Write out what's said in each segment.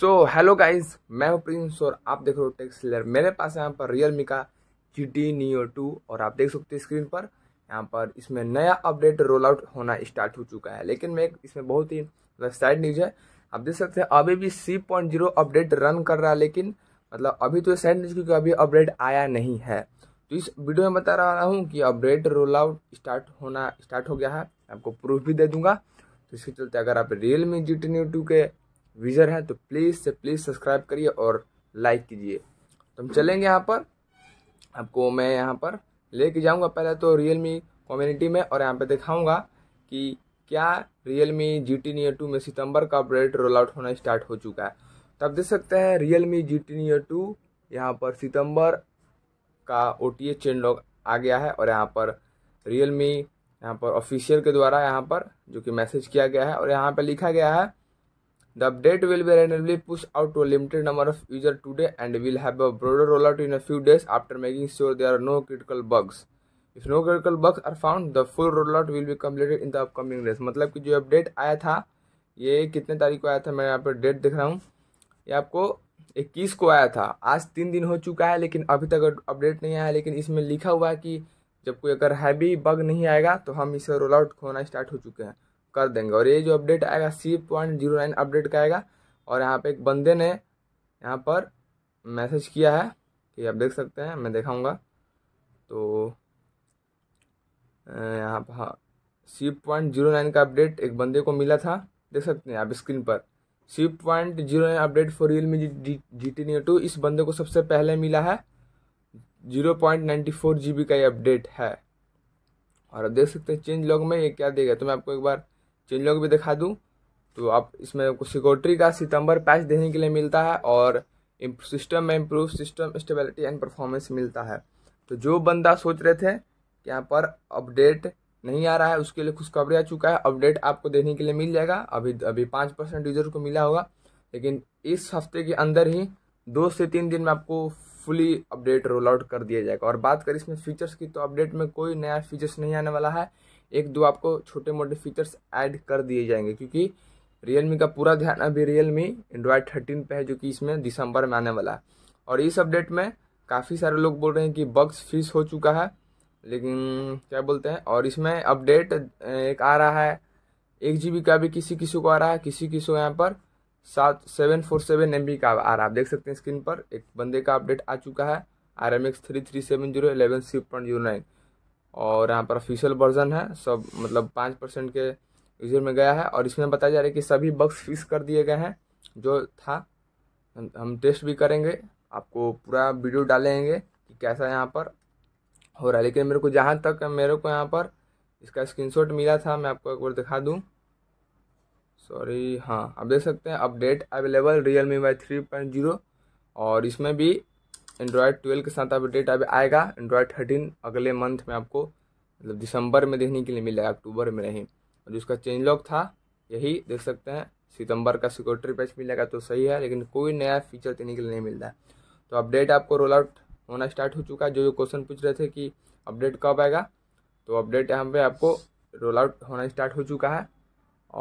So hello guys मैं हूं Prince और आप देख रहे हो टेक्स सेलर मेरे पास यहाँ पर रियल मी का जी टी नियो टू और आप देख सकते हो स्क्रीन पर यहाँ पर इसमें नया अपडेट रोल आउट होना स्टार्ट हो चुका है लेकिन मैं इसमें बहुत ही मतलब सैड न्यूज है आप देख सकते हैं अभी भी C point zero update run कर रहा है लेकिन मतलब अभी तो सैड न्यूज क्योंकि अभी अपडेट आया नहीं है तो इस वीडियो में बता रहा हूँ कि अपडेट रोल आउट स्टार्ट होना स्टार्ट हो गया है आपको प्रूफ भी दे दूंगा तो इसके चलते अगर आप Realme G T Neo two के विज़र हैं तो प्लीज़ से प्लीज़ सब्सक्राइब करिए और लाइक कीजिए तो हम चलेंगे यहाँ पर आपको मैं यहाँ पर लेके जाऊँगा पहले तो मी कम्युनिटी में और यहाँ पर दिखाऊँगा कि क्या Realme G T Neo two में सितंबर का अपडेट रोल आउट होना स्टार्ट हो चुका है तो आप देख सकते हैं Realme G T Neo two यहाँ पर सितंबर का O T A changelog आ गया है और यहाँ पर रियल मी यहाँ पर ऑफिशियल के द्वारा यहाँ पर जो कि मैसेज किया गया है और यहाँ पर लिखा गया है The update will be randomly pushed out to a limited number of users today and will have a broader rollout in a few days after making sure there are no critical bugs. If no critical bugs are found, the full rollout will be completed in the upcoming days. मतलब कि जो update आया था ये कितने तारीख को आया था मैं यहाँ पर डेट देख रहा हूँ ये आपको 21 को आया था आज तीन दिन हो चुका है लेकिन अभी तक अपडेट नहीं आया लेकिन इसमें लिखा हुआ है कि जब कोई अगर हैवी बग नहीं आएगा तो हम इसे रोल आउट होना स्टार्ट हो चुके हैं कर देंगे और ये जो अपडेट आएगा C point zero nine update का आएगा और यहाँ पे एक बंदे ने यहाँ पर मैसेज किया है कि आप देख सकते हैं मैं दिखाऊंगा तो यहाँ पर हाँ सी पॉइंट जीरो नाइन का अपडेट एक बंदे को मिला था देख सकते हैं आप स्क्रीन पर C point zero nine update for Realme G T Neo two इस बंदे को सबसे पहले मिला है zero point ninety four G B का ये अपडेट है और आप देख सकते हैं चेंज लॉग में ये क्या देगा तो मैं आपको एक बार जिन तो लोग भी दिखा दूँ तो आप इसमें आपको सिक्योरिटी का सितंबर पैच देने के लिए मिलता है और सिस्टम में improve system stability and performance मिलता है तो जो बंदा सोच रहे थे कि यहाँ पर अपडेट नहीं आ रहा है उसके लिए खुशखबरी आ चुका है अपडेट आपको देने के लिए मिल जाएगा अभी अभी पाँच परसेंट यूजर को मिला होगा लेकिन इस हफ्ते के अंदर ही दो से तीन दिन में आपको फुली अपडेट रोल आउट कर दिया जाएगा और बात करें इसमें फीचर्स की तो अपडेट में कोई नया फीचर्स नहीं आने वाला है एक दो आपको छोटे मोटे फीचर्स ऐड कर दिए जाएंगे क्योंकि रियलमी का पूरा ध्यान अभी रियलमी एंड्रॉयड थर्टीन पे है जो कि इसमें दिसंबर में आने वाला है और इस अपडेट में काफ़ी सारे लोग बोल रहे हैं कि बग्स फिश हो चुका है लेकिन क्या बोलते हैं और इसमें अपडेट एक आ रहा है एक जी का भी किसी किसी को आ रहा है किसी किसी को यहाँ पर सात सेवन फोर सेवन एम का आ रहा है आप देख सकते हैं स्क्रीन पर एक बंदे का अपडेट आ चुका है R M X three three seven zero eleven six point zero nine और यहाँ पर ऑफिशियल वर्जन है सब मतलब पाँच परसेंट के यूजर में गया है और इसमें बताया जा रहा है कि सभी बक्स फिक्स कर दिए गए हैं जो था हम टेस्ट भी करेंगे आपको पूरा वीडियो डालेंगे कि कैसा यहाँ पर हो रहा है लेकिन मेरे को जहाँ तक मेरे को यहाँ पर इसका स्क्रीनशॉट मिला था मैं आपको एक बार दिखा दूँ सॉरी हाँ आप देख सकते हैं update available Realme Y three point zero और इसमें भी एंड्रॉयड ट्वेल्व के साथ अपडेट अभी आएगा एंड्रॉयड थर्टीन अगले मंथ में आपको मतलब दिसंबर में देखने के लिए मिलेगा अक्टूबर में नहीं और जिसका चेंज लॉक था यही देख सकते हैं सितंबर का सिक्योरिटी पैच मिलेगा तो सही है लेकिन कोई नया फीचर देने के लिए नहीं मिल रहा तो अपडेट आपको रोल आउट होना स्टार्ट हो चुका है जो जो क्वेश्चन पूछ रहे थे कि अपडेट कब आएगा तो अपडेट यहाँ पे आपको रोल आउट होना स्टार्ट हो चुका है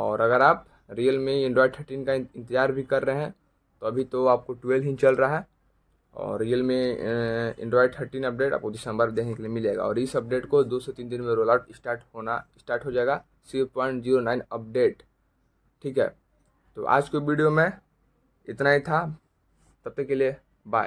और अगर आप रियल मी एंड्रॉयड थर्टीन का इंतज़ार भी कर रहे हैं तो अभी तो आपको ट्वेल्व ही चल रहा है और रियल में एंड्रॉयड थर्टीन अपडेट आपको दिसंबर देखने के लिए मिलेगा और इस अपडेट को दो से तीन दिन में रोल आउट स्टार्ट होना स्टार्ट हो जाएगा C point zero nine update ठीक है तो आज के वीडियो में इतना ही था तब तक के लिए बाय